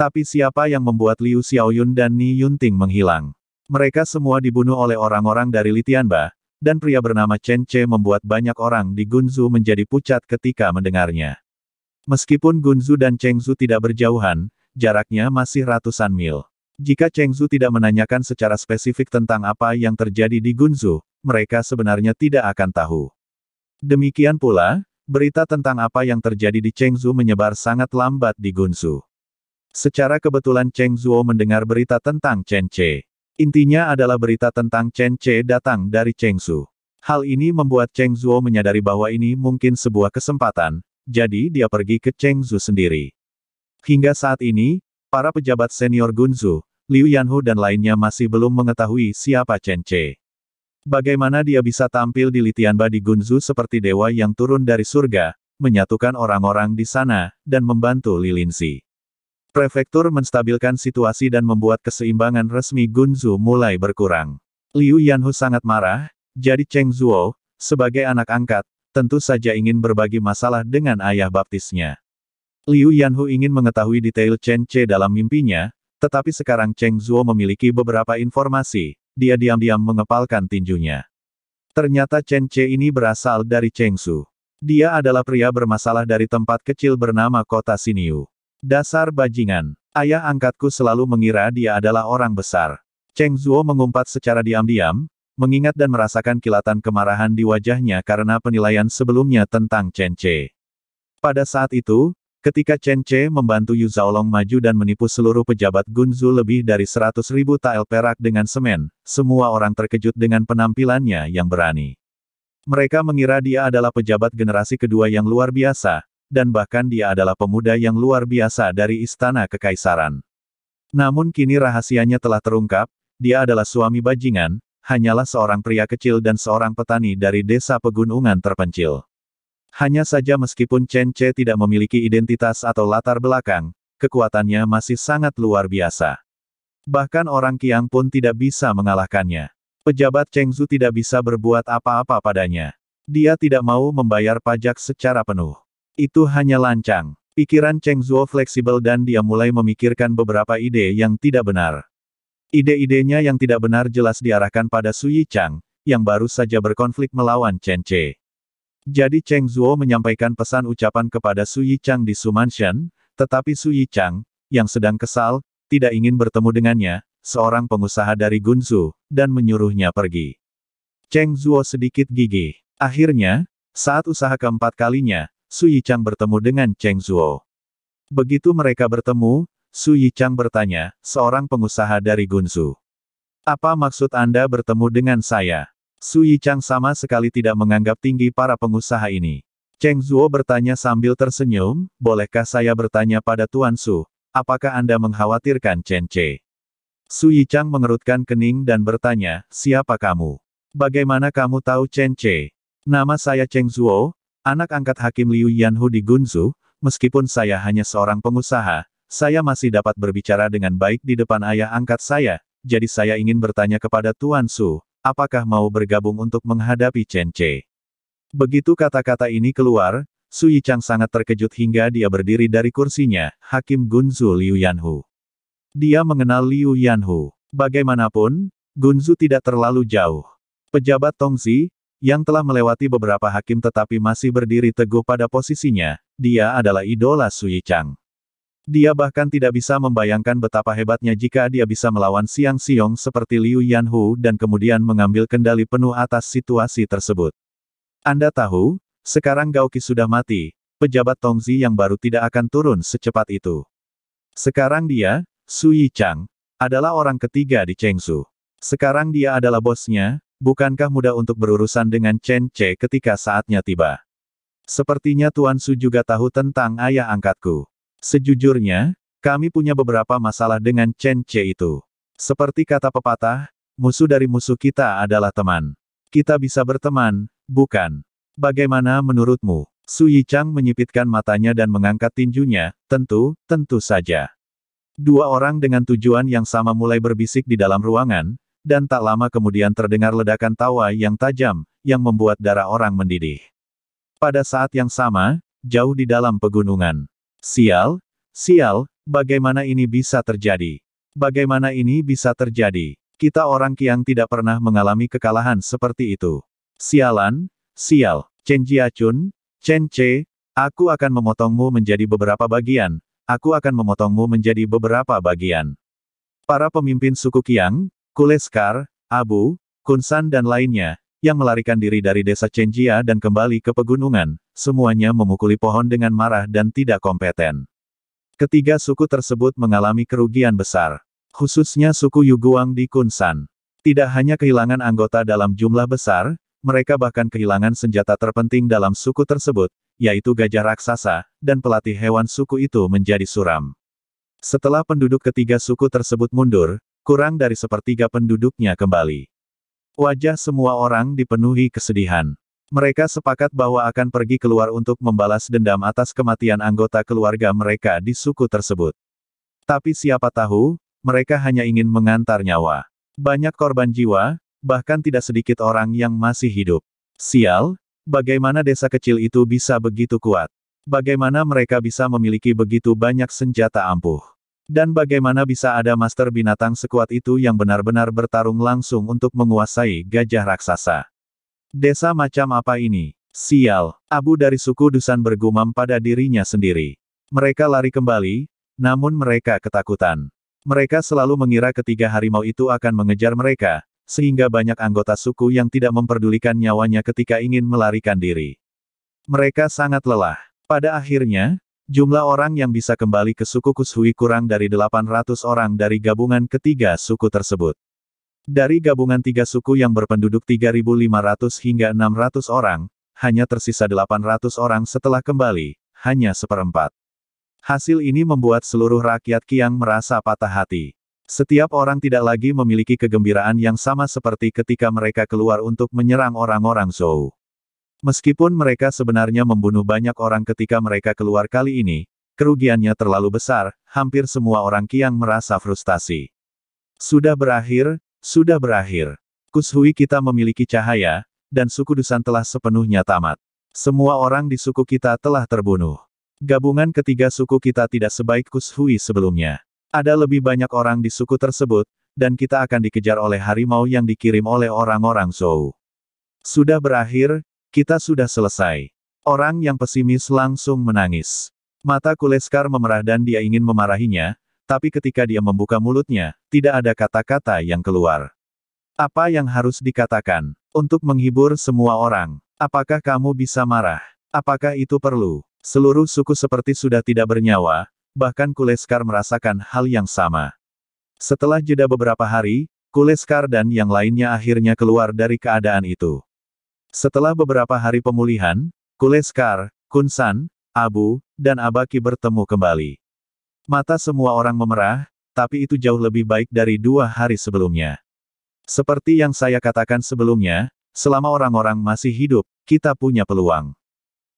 Tapi siapa yang membuat Liu Xiaoyun dan Ni Yunting menghilang? Mereka semua dibunuh oleh orang-orang dari Litianba, dan pria bernama Chen Che membuat banyak orang di Gunzu menjadi pucat ketika mendengarnya. Meskipun Gunzu dan Cheng Chengzu tidak berjauhan, jaraknya masih ratusan mil. Jika Cheng Chengzu tidak menanyakan secara spesifik tentang apa yang terjadi di Gunzu, mereka sebenarnya tidak akan tahu. Demikian pula, Berita tentang apa yang terjadi di Chengzu menyebar sangat lambat di Gunsu. Secara kebetulan Cheng Zuo mendengar berita tentang Chen Che. Intinya adalah berita tentang Chen Che datang dari Chengsu. Hal ini membuat Cheng Zuo menyadari bahwa ini mungkin sebuah kesempatan, jadi dia pergi ke Chengzu sendiri. Hingga saat ini, para pejabat senior Gunzu, Liu Yanhu dan lainnya masih belum mengetahui siapa Chen Che. Bagaimana dia bisa tampil di Litian Badi Gunzu seperti dewa yang turun dari surga, menyatukan orang-orang di sana, dan membantu Lilinsi. Prefektur menstabilkan situasi dan membuat keseimbangan resmi Gunzu mulai berkurang. Liu Yanhu sangat marah, jadi Cheng Zhuo, sebagai anak angkat, tentu saja ingin berbagi masalah dengan ayah baptisnya. Liu Yanhu ingin mengetahui detail Chen Che dalam mimpinya, tetapi sekarang Cheng Zhuo memiliki beberapa informasi, dia diam-diam mengepalkan tinjunya. Ternyata Chen Che ini berasal dari Chengsu. Dia adalah pria bermasalah dari tempat kecil bernama kota Siniu. Dasar bajingan. Ayah angkatku selalu mengira dia adalah orang besar. Cheng Zuo mengumpat secara diam-diam, mengingat dan merasakan kilatan kemarahan di wajahnya karena penilaian sebelumnya tentang Chen Che. Pada saat itu, Ketika Chen Che membantu Yu Zhaolong maju dan menipu seluruh pejabat Gunzu lebih dari 100 ribu tael perak dengan semen, semua orang terkejut dengan penampilannya yang berani. Mereka mengira dia adalah pejabat generasi kedua yang luar biasa, dan bahkan dia adalah pemuda yang luar biasa dari istana kekaisaran. Namun kini rahasianya telah terungkap, dia adalah suami bajingan, hanyalah seorang pria kecil dan seorang petani dari desa pegunungan terpencil. Hanya saja meskipun Chen Che tidak memiliki identitas atau latar belakang, kekuatannya masih sangat luar biasa. Bahkan orang Kiang pun tidak bisa mengalahkannya. Pejabat Cheng Chengzu tidak bisa berbuat apa-apa padanya. Dia tidak mau membayar pajak secara penuh. Itu hanya lancang. Pikiran Cheng Zuo fleksibel dan dia mulai memikirkan beberapa ide yang tidak benar. Ide-idenya yang tidak benar jelas diarahkan pada Su Yi Chang, yang baru saja berkonflik melawan Chen Che. Jadi Cheng Zuo menyampaikan pesan ucapan kepada Su Yichang di Mansion, tetapi Su Yichang, yang sedang kesal, tidak ingin bertemu dengannya, seorang pengusaha dari Gunzu, dan menyuruhnya pergi. Cheng Zuo sedikit gigih. Akhirnya, saat usaha keempat kalinya, Su Yichang bertemu dengan Cheng Zuo. Begitu mereka bertemu, Su Yichang bertanya, seorang pengusaha dari Gunzu. Apa maksud Anda bertemu dengan saya? Su Yichang sama sekali tidak menganggap tinggi para pengusaha ini. Cheng Zuo bertanya sambil tersenyum, bolehkah saya bertanya pada Tuan Su, apakah Anda mengkhawatirkan Chen Che? Su Yichang mengerutkan kening dan bertanya, siapa kamu? Bagaimana kamu tahu Chen Che? Nama saya Cheng Zuo, anak angkat Hakim Liu Yanhu di Gunzu, meskipun saya hanya seorang pengusaha, saya masih dapat berbicara dengan baik di depan ayah angkat saya, jadi saya ingin bertanya kepada Tuan Su, apakah mau bergabung untuk menghadapi Chen Che? Begitu kata-kata ini keluar, Su Yichang sangat terkejut hingga dia berdiri dari kursinya, Hakim Gunzu Liu Yanhu. Dia mengenal Liu Yanhu. Bagaimanapun, Gunzu tidak terlalu jauh. Pejabat Tongsi, yang telah melewati beberapa hakim tetapi masih berdiri teguh pada posisinya, dia adalah idola Su Yichang. Dia bahkan tidak bisa membayangkan betapa hebatnya jika dia bisa melawan Siang Siong seperti Liu Yanhu dan kemudian mengambil kendali penuh atas situasi tersebut. Anda tahu, sekarang Gauki sudah mati, pejabat Tongzi yang baru tidak akan turun secepat itu. Sekarang dia, Su Yi Chang, adalah orang ketiga di Chengsu. Sekarang dia adalah bosnya, bukankah mudah untuk berurusan dengan Chen Che ketika saatnya tiba? Sepertinya Tuan Su juga tahu tentang ayah angkatku. Sejujurnya, kami punya beberapa masalah dengan Chen Che itu. Seperti kata pepatah, musuh dari musuh kita adalah teman. Kita bisa berteman, bukan? Bagaimana menurutmu? Su Yichang menyipitkan matanya dan mengangkat tinjunya, tentu, tentu saja. Dua orang dengan tujuan yang sama mulai berbisik di dalam ruangan, dan tak lama kemudian terdengar ledakan tawa yang tajam, yang membuat darah orang mendidih. Pada saat yang sama, jauh di dalam pegunungan. Sial, sial, bagaimana ini bisa terjadi? Bagaimana ini bisa terjadi? Kita orang Kiang tidak pernah mengalami kekalahan seperti itu. Sialan, sial, Chen Jiachun, Chen Che, aku akan memotongmu menjadi beberapa bagian, aku akan memotongmu menjadi beberapa bagian. Para pemimpin suku Kiang, Kuleskar, Abu, Kunsan dan lainnya, yang melarikan diri dari desa Chenjia dan kembali ke pegunungan, semuanya memukuli pohon dengan marah dan tidak kompeten. Ketiga suku tersebut mengalami kerugian besar. Khususnya suku Yuguang di Kunsan. Tidak hanya kehilangan anggota dalam jumlah besar, mereka bahkan kehilangan senjata terpenting dalam suku tersebut, yaitu gajah raksasa, dan pelatih hewan suku itu menjadi suram. Setelah penduduk ketiga suku tersebut mundur, kurang dari sepertiga penduduknya kembali. Wajah semua orang dipenuhi kesedihan. Mereka sepakat bahwa akan pergi keluar untuk membalas dendam atas kematian anggota keluarga mereka di suku tersebut. Tapi siapa tahu, mereka hanya ingin mengantar nyawa. Banyak korban jiwa, bahkan tidak sedikit orang yang masih hidup. Sial, bagaimana desa kecil itu bisa begitu kuat? Bagaimana mereka bisa memiliki begitu banyak senjata ampuh? Dan bagaimana bisa ada master binatang sekuat itu yang benar-benar bertarung langsung untuk menguasai gajah raksasa? Desa macam apa ini? Sial, abu dari suku Dusan bergumam pada dirinya sendiri. Mereka lari kembali, namun mereka ketakutan. Mereka selalu mengira ketiga harimau itu akan mengejar mereka, sehingga banyak anggota suku yang tidak memperdulikan nyawanya ketika ingin melarikan diri. Mereka sangat lelah. Pada akhirnya, Jumlah orang yang bisa kembali ke suku Kushui kurang dari 800 orang dari gabungan ketiga suku tersebut. Dari gabungan tiga suku yang berpenduduk 3.500 hingga 600 orang, hanya tersisa 800 orang setelah kembali, hanya seperempat. Hasil ini membuat seluruh rakyat Kiang merasa patah hati. Setiap orang tidak lagi memiliki kegembiraan yang sama seperti ketika mereka keluar untuk menyerang orang-orang Zhou. Meskipun mereka sebenarnya membunuh banyak orang ketika mereka keluar kali ini, kerugiannya terlalu besar, hampir semua orang Kiang merasa frustasi. Sudah berakhir, sudah berakhir. Kushui kita memiliki cahaya, dan suku Dusan telah sepenuhnya tamat. Semua orang di suku kita telah terbunuh. Gabungan ketiga suku kita tidak sebaik Kushui sebelumnya. Ada lebih banyak orang di suku tersebut, dan kita akan dikejar oleh harimau yang dikirim oleh orang-orang Zhou. Sudah berakhir, kita sudah selesai. Orang yang pesimis langsung menangis. Mata Kuleskar memerah dan dia ingin memarahinya, tapi ketika dia membuka mulutnya, tidak ada kata-kata yang keluar. Apa yang harus dikatakan? Untuk menghibur semua orang, apakah kamu bisa marah? Apakah itu perlu? Seluruh suku seperti sudah tidak bernyawa, bahkan Kuleskar merasakan hal yang sama. Setelah jeda beberapa hari, Kuleskar dan yang lainnya akhirnya keluar dari keadaan itu. Setelah beberapa hari pemulihan, Kuleskar, Kunsan, Abu, dan Abaki bertemu kembali. Mata semua orang memerah, tapi itu jauh lebih baik dari dua hari sebelumnya. Seperti yang saya katakan sebelumnya, selama orang-orang masih hidup, kita punya peluang.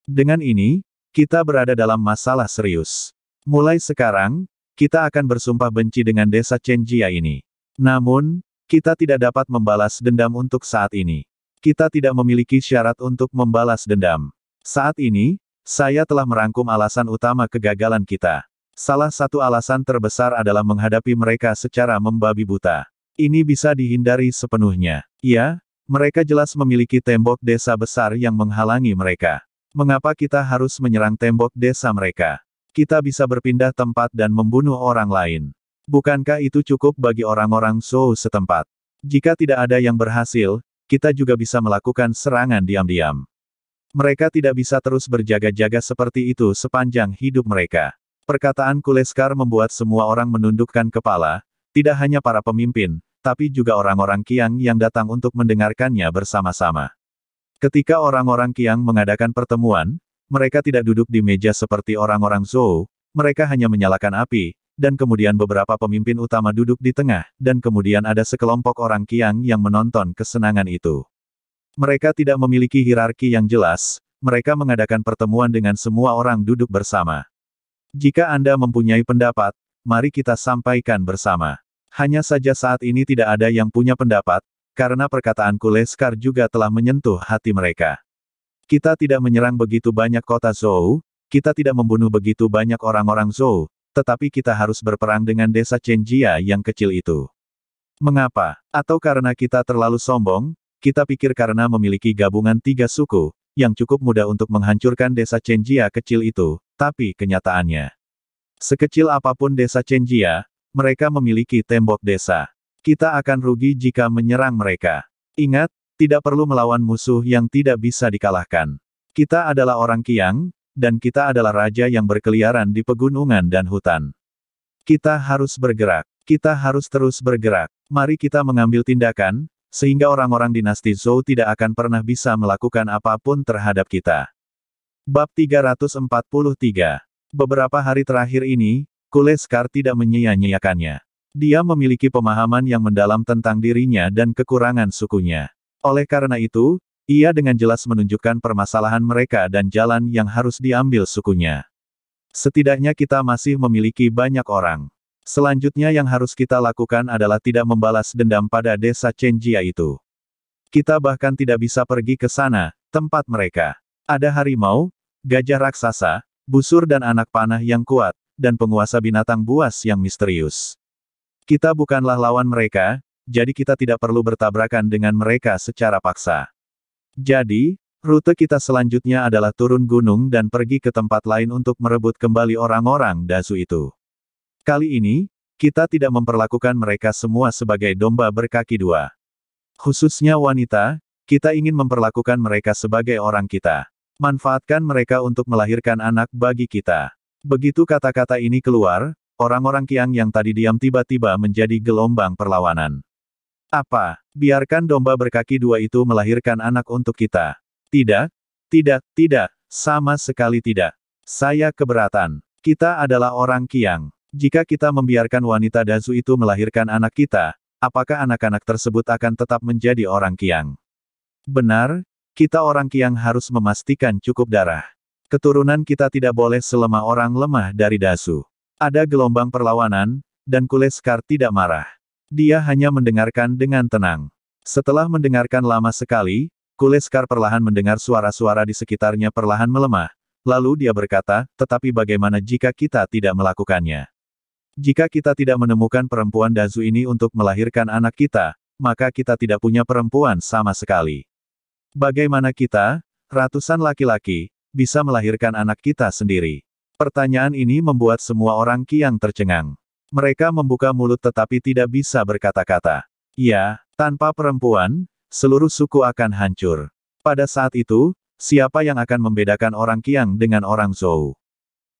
Dengan ini, kita berada dalam masalah serius. Mulai sekarang, kita akan bersumpah benci dengan desa Chenjia ini. Namun, kita tidak dapat membalas dendam untuk saat ini. Kita tidak memiliki syarat untuk membalas dendam. Saat ini, saya telah merangkum alasan utama kegagalan kita. Salah satu alasan terbesar adalah menghadapi mereka secara membabi buta. Ini bisa dihindari sepenuhnya. Ya, mereka jelas memiliki tembok desa besar yang menghalangi mereka. Mengapa kita harus menyerang tembok desa mereka? Kita bisa berpindah tempat dan membunuh orang lain. Bukankah itu cukup bagi orang-orang Zhou setempat? Jika tidak ada yang berhasil, kita juga bisa melakukan serangan diam-diam. Mereka tidak bisa terus berjaga-jaga seperti itu sepanjang hidup mereka. Perkataan Kuleskar membuat semua orang menundukkan kepala, tidak hanya para pemimpin, tapi juga orang-orang Kiang yang datang untuk mendengarkannya bersama-sama. Ketika orang-orang Kiang mengadakan pertemuan, mereka tidak duduk di meja seperti orang-orang Zhou, mereka hanya menyalakan api, dan kemudian beberapa pemimpin utama duduk di tengah, dan kemudian ada sekelompok orang Kiang yang menonton kesenangan itu. Mereka tidak memiliki hierarki yang jelas, mereka mengadakan pertemuan dengan semua orang duduk bersama. Jika Anda mempunyai pendapat, mari kita sampaikan bersama. Hanya saja saat ini tidak ada yang punya pendapat, karena perkataan Kuleskar juga telah menyentuh hati mereka. Kita tidak menyerang begitu banyak kota Zhou, kita tidak membunuh begitu banyak orang-orang Zhou, tetapi kita harus berperang dengan desa Chenjia yang kecil itu. Mengapa? Atau karena kita terlalu sombong? Kita pikir karena memiliki gabungan tiga suku, yang cukup mudah untuk menghancurkan desa Chenjia kecil itu, tapi kenyataannya. Sekecil apapun desa Chenjia, mereka memiliki tembok desa. Kita akan rugi jika menyerang mereka. Ingat, tidak perlu melawan musuh yang tidak bisa dikalahkan. Kita adalah orang Kiang, dan kita adalah raja yang berkeliaran di pegunungan dan hutan. Kita harus bergerak. Kita harus terus bergerak. Mari kita mengambil tindakan, sehingga orang-orang dinasti Zhou tidak akan pernah bisa melakukan apapun terhadap kita. Bab 343 Beberapa hari terakhir ini, Kuleskar tidak menyia-nyiakannya. Dia memiliki pemahaman yang mendalam tentang dirinya dan kekurangan sukunya. Oleh karena itu, ia dengan jelas menunjukkan permasalahan mereka dan jalan yang harus diambil sukunya. Setidaknya kita masih memiliki banyak orang. Selanjutnya yang harus kita lakukan adalah tidak membalas dendam pada desa Chenjia itu. Kita bahkan tidak bisa pergi ke sana, tempat mereka. Ada harimau, gajah raksasa, busur dan anak panah yang kuat, dan penguasa binatang buas yang misterius. Kita bukanlah lawan mereka, jadi kita tidak perlu bertabrakan dengan mereka secara paksa. Jadi, rute kita selanjutnya adalah turun gunung dan pergi ke tempat lain untuk merebut kembali orang-orang dasu itu. Kali ini, kita tidak memperlakukan mereka semua sebagai domba berkaki dua. Khususnya wanita, kita ingin memperlakukan mereka sebagai orang kita. Manfaatkan mereka untuk melahirkan anak bagi kita. Begitu kata-kata ini keluar, orang-orang Kiang yang tadi diam tiba-tiba menjadi gelombang perlawanan. Apa? Biarkan domba berkaki dua itu melahirkan anak untuk kita. Tidak, tidak, tidak, sama sekali tidak. Saya keberatan. Kita adalah orang Kiang. Jika kita membiarkan wanita Dazu itu melahirkan anak kita, apakah anak-anak tersebut akan tetap menjadi orang Kiang? Benar, kita orang Kiang harus memastikan cukup darah. Keturunan kita tidak boleh selemah orang lemah dari Dazu. Ada gelombang perlawanan, dan Kuleskar tidak marah. Dia hanya mendengarkan dengan tenang. Setelah mendengarkan lama sekali, Kuleskar perlahan mendengar suara-suara di sekitarnya perlahan melemah. Lalu dia berkata, tetapi bagaimana jika kita tidak melakukannya? Jika kita tidak menemukan perempuan Dazu ini untuk melahirkan anak kita, maka kita tidak punya perempuan sama sekali. Bagaimana kita, ratusan laki-laki, bisa melahirkan anak kita sendiri? Pertanyaan ini membuat semua orang kiang tercengang. Mereka membuka mulut tetapi tidak bisa berkata-kata. Ya, tanpa perempuan, seluruh suku akan hancur. Pada saat itu, siapa yang akan membedakan orang Kiang dengan orang Zhou?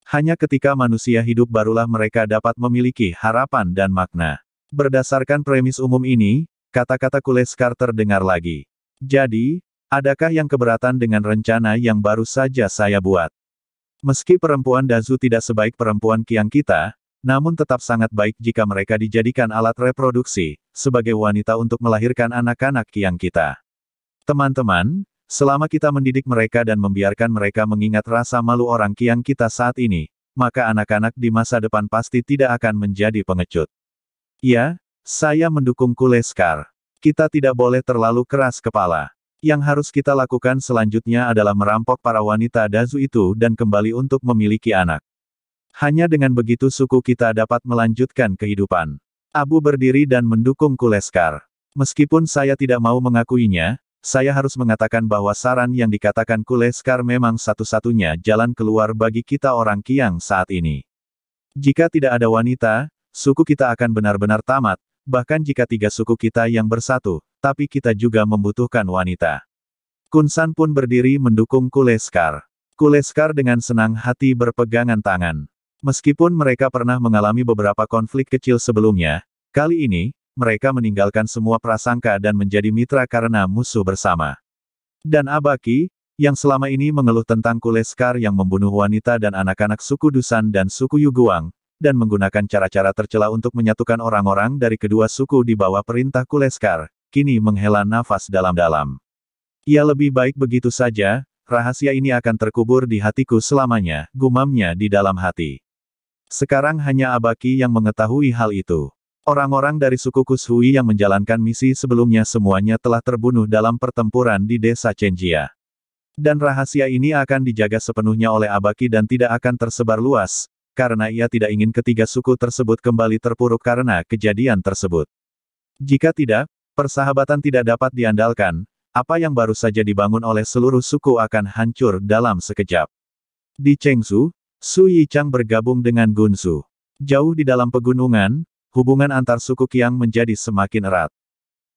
Hanya ketika manusia hidup barulah mereka dapat memiliki harapan dan makna. Berdasarkan premis umum ini, kata-kata Kuleskar terdengar lagi. Jadi, adakah yang keberatan dengan rencana yang baru saja saya buat? Meski perempuan Dazu tidak sebaik perempuan Kiang kita, namun tetap sangat baik jika mereka dijadikan alat reproduksi, sebagai wanita untuk melahirkan anak-anak Kiang kita. Teman-teman, selama kita mendidik mereka dan membiarkan mereka mengingat rasa malu orang kiang kita saat ini, maka anak-anak di masa depan pasti tidak akan menjadi pengecut. Ya, saya mendukung Kuleskar. Kita tidak boleh terlalu keras kepala. Yang harus kita lakukan selanjutnya adalah merampok para wanita dazu itu dan kembali untuk memiliki anak. Hanya dengan begitu suku kita dapat melanjutkan kehidupan. Abu berdiri dan mendukung Kuleskar. Meskipun saya tidak mau mengakuinya, saya harus mengatakan bahwa saran yang dikatakan Kuleskar memang satu-satunya jalan keluar bagi kita orang Kiang saat ini. Jika tidak ada wanita, suku kita akan benar-benar tamat, bahkan jika tiga suku kita yang bersatu, tapi kita juga membutuhkan wanita. Kunsan pun berdiri mendukung Kuleskar. Kuleskar dengan senang hati berpegangan tangan. Meskipun mereka pernah mengalami beberapa konflik kecil sebelumnya, kali ini, mereka meninggalkan semua prasangka dan menjadi mitra karena musuh bersama. Dan Abaki, yang selama ini mengeluh tentang Kuleskar yang membunuh wanita dan anak-anak suku Dusan dan suku Yuguang, dan menggunakan cara-cara tercela untuk menyatukan orang-orang dari kedua suku di bawah perintah Kuleskar, kini menghela nafas dalam-dalam. Ia ya lebih baik begitu saja, rahasia ini akan terkubur di hatiku selamanya, gumamnya di dalam hati. Sekarang hanya Abaki yang mengetahui hal itu. Orang-orang dari suku Kushui yang menjalankan misi sebelumnya semuanya telah terbunuh dalam pertempuran di desa Chenjia. Dan rahasia ini akan dijaga sepenuhnya oleh Abaki dan tidak akan tersebar luas, karena ia tidak ingin ketiga suku tersebut kembali terpuruk karena kejadian tersebut. Jika tidak, persahabatan tidak dapat diandalkan, apa yang baru saja dibangun oleh seluruh suku akan hancur dalam sekejap. Di Chengsu, Su Yichang bergabung dengan Gunsu. Jauh di dalam pegunungan, hubungan antar suku Qiang menjadi semakin erat.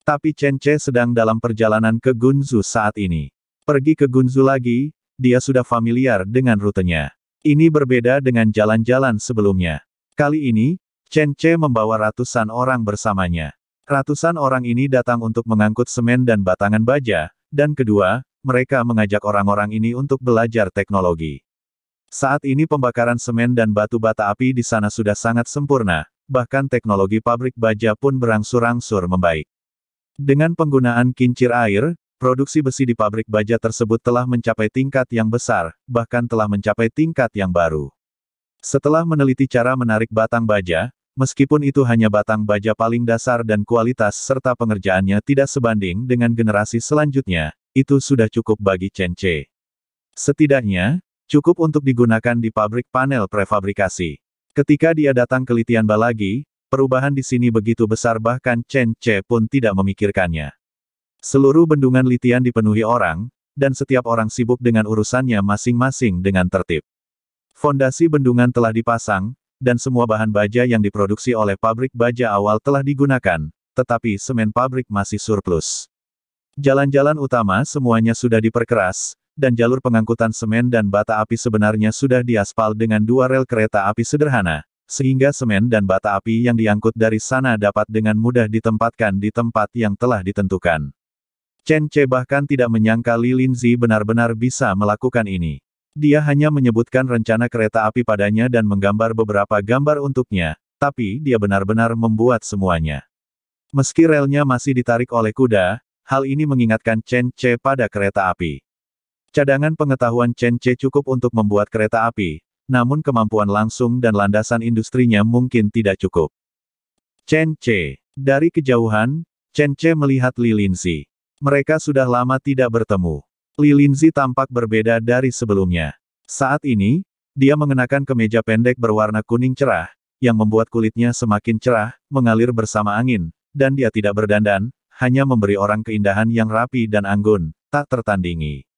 Tapi Chen Che sedang dalam perjalanan ke Gunzu saat ini. Pergi ke Gunzu lagi, dia sudah familiar dengan rutenya. Ini berbeda dengan jalan-jalan sebelumnya. Kali ini, Chen Che membawa ratusan orang bersamanya. Ratusan orang ini datang untuk mengangkut semen dan batangan baja, dan kedua, mereka mengajak orang-orang ini untuk belajar teknologi. Saat ini pembakaran semen dan batu bata api di sana sudah sangat sempurna, bahkan teknologi pabrik baja pun berangsur-angsur membaik. Dengan penggunaan kincir air, produksi besi di pabrik baja tersebut telah mencapai tingkat yang besar, bahkan telah mencapai tingkat yang baru. Setelah meneliti cara menarik batang baja, meskipun itu hanya batang baja paling dasar dan kualitas serta pengerjaannya tidak sebanding dengan generasi selanjutnya, itu sudah cukup bagi Chen Che. Setidaknya, Cukup untuk digunakan di pabrik panel prefabrikasi. Ketika dia datang ke Litianba lagi, perubahan di sini begitu besar bahkan Chen Che pun tidak memikirkannya. Seluruh bendungan Litian dipenuhi orang, dan setiap orang sibuk dengan urusannya masing-masing dengan tertib. Fondasi bendungan telah dipasang, dan semua bahan baja yang diproduksi oleh pabrik baja awal telah digunakan, tetapi semen pabrik masih surplus. Jalan-jalan utama semuanya sudah diperkeras, dan jalur pengangkutan semen dan bata api sebenarnya sudah diaspal dengan dua rel kereta api sederhana, sehingga semen dan bata api yang diangkut dari sana dapat dengan mudah ditempatkan di tempat yang telah ditentukan. Chen Che bahkan tidak menyangka Li Linzi benar-benar bisa melakukan ini. Dia hanya menyebutkan rencana kereta api padanya dan menggambar beberapa gambar untuknya, tapi dia benar-benar membuat semuanya. Meski relnya masih ditarik oleh kuda, hal ini mengingatkan Chen Che pada kereta api. Cadangan pengetahuan Chen Che cukup untuk membuat kereta api, namun kemampuan langsung dan landasan industrinya mungkin tidak cukup. Chen Che. Dari kejauhan, Chen Che melihat Li Linzi. Mereka sudah lama tidak bertemu. Li Linzi tampak berbeda dari sebelumnya. Saat ini, dia mengenakan kemeja pendek berwarna kuning cerah, yang membuat kulitnya semakin cerah, mengalir bersama angin, dan dia tidak berdandan, hanya memberi orang keindahan yang rapi dan anggun, tak tertandingi.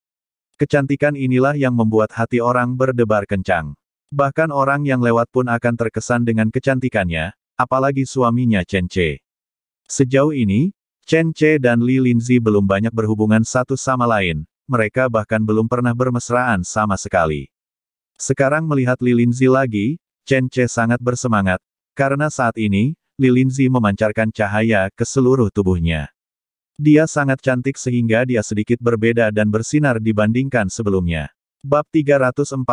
Kecantikan inilah yang membuat hati orang berdebar kencang. Bahkan orang yang lewat pun akan terkesan dengan kecantikannya, apalagi suaminya Chen Che. Sejauh ini, Chen Che dan Li Linzi belum banyak berhubungan satu sama lain, mereka bahkan belum pernah bermesraan sama sekali. Sekarang melihat Li Linzi lagi, Chen Che sangat bersemangat, karena saat ini, Li Linzi memancarkan cahaya ke seluruh tubuhnya. Dia sangat cantik sehingga dia sedikit berbeda dan bersinar dibandingkan sebelumnya. Bab 344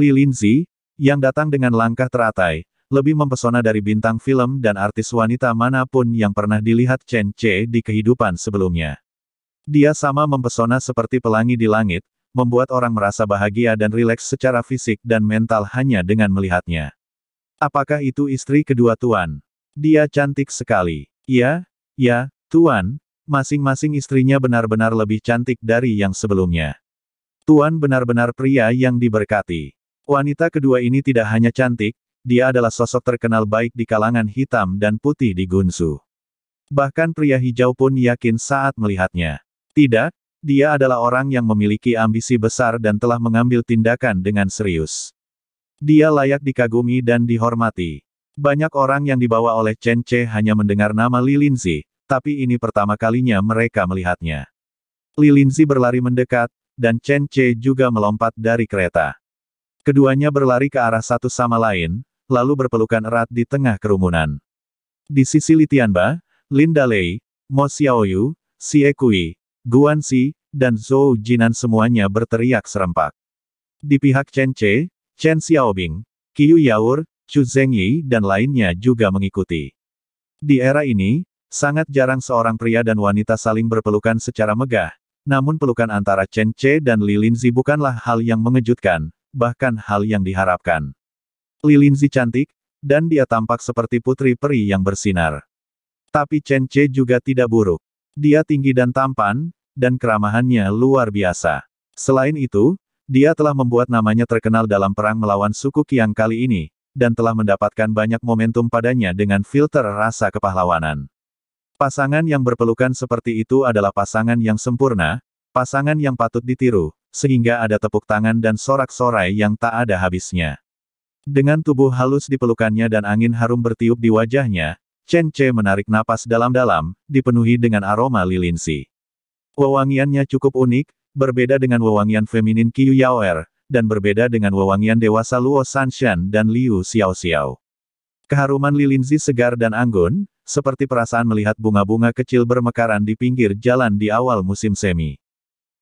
Li Linzi, yang datang dengan langkah teratai, lebih mempesona dari bintang film dan artis wanita manapun yang pernah dilihat Chen Che di kehidupan sebelumnya. Dia sama mempesona seperti pelangi di langit, membuat orang merasa bahagia dan rileks secara fisik dan mental hanya dengan melihatnya. Apakah itu istri kedua Tuan? Dia cantik sekali. Iya, ya, ya, Tuan, masing-masing istrinya benar-benar lebih cantik dari yang sebelumnya. Tuan benar-benar pria yang diberkati. Wanita kedua ini tidak hanya cantik, dia adalah sosok terkenal baik di kalangan hitam dan putih di Gunsu. Bahkan pria hijau pun yakin saat melihatnya. Tidak, dia adalah orang yang memiliki ambisi besar dan telah mengambil tindakan dengan serius. Dia layak dikagumi dan dihormati. Banyak orang yang dibawa oleh Chen Che hanya mendengar nama Li Linzi, tapi ini pertama kalinya mereka melihatnya. Li Linzi berlari mendekat, dan Chen Che juga melompat dari kereta. Keduanya berlari ke arah satu sama lain, lalu berpelukan erat di tengah kerumunan. Di sisi Li Tianba, Linda Lei, Mo Xiaoyu, Xie Kui, Guan Xi, dan Zhou Jinan semuanya berteriak serempak. Di pihak Chen Che, Chen Xiaobing, Qiu Yaur, Chu Zhengyi dan lainnya juga mengikuti. Di era ini, Sangat jarang seorang pria dan wanita saling berpelukan secara megah, namun pelukan antara Chen Che dan Li Linzi bukanlah hal yang mengejutkan, bahkan hal yang diharapkan. Li Linzi cantik, dan dia tampak seperti putri peri yang bersinar. Tapi Chen Che juga tidak buruk. Dia tinggi dan tampan, dan keramahannya luar biasa. Selain itu, dia telah membuat namanya terkenal dalam perang melawan suku Qiang kali ini, dan telah mendapatkan banyak momentum padanya dengan filter rasa kepahlawanan. Pasangan yang berpelukan seperti itu adalah pasangan yang sempurna, pasangan yang patut ditiru, sehingga ada tepuk tangan dan sorak-sorai yang tak ada habisnya. Dengan tubuh halus di pelukannya dan angin harum bertiup di wajahnya, Chen Che menarik napas dalam-dalam, dipenuhi dengan aroma lilinsi. Wewangiannya cukup unik, berbeda dengan wewangian feminin Qiu Yaoer, dan berbeda dengan wewangian dewasa Luo Sanshan dan Liu Xiao Xiao. Keharuman lilinzi segar dan anggun, seperti perasaan melihat bunga-bunga kecil bermekaran di pinggir jalan di awal musim semi.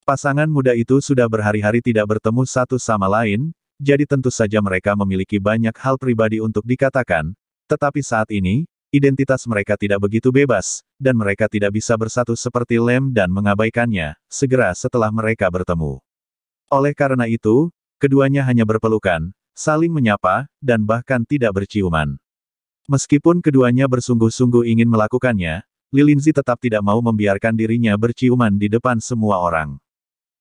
Pasangan muda itu sudah berhari-hari tidak bertemu satu sama lain, jadi tentu saja mereka memiliki banyak hal pribadi untuk dikatakan, tetapi saat ini, identitas mereka tidak begitu bebas, dan mereka tidak bisa bersatu seperti lem dan mengabaikannya, segera setelah mereka bertemu. Oleh karena itu, keduanya hanya berpelukan, saling menyapa, dan bahkan tidak berciuman. Meskipun keduanya bersungguh-sungguh ingin melakukannya, Lilinzi tetap tidak mau membiarkan dirinya berciuman di depan semua orang.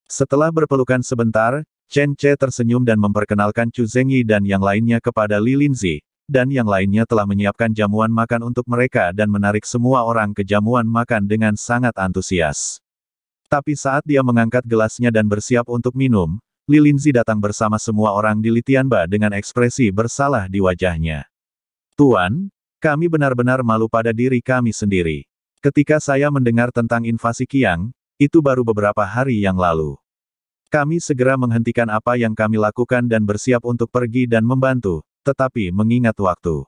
Setelah berpelukan sebentar, Chen Che tersenyum dan memperkenalkan Chu Zengyi dan yang lainnya kepada Lilinzi, dan yang lainnya telah menyiapkan jamuan makan untuk mereka dan menarik semua orang ke jamuan makan dengan sangat antusias. Tapi saat dia mengangkat gelasnya dan bersiap untuk minum, Lilinzi datang bersama semua orang di Litianba dengan ekspresi bersalah di wajahnya. Tuan, kami benar-benar malu pada diri kami sendiri. Ketika saya mendengar tentang invasi Kiang, itu baru beberapa hari yang lalu. Kami segera menghentikan apa yang kami lakukan dan bersiap untuk pergi dan membantu, tetapi mengingat waktu.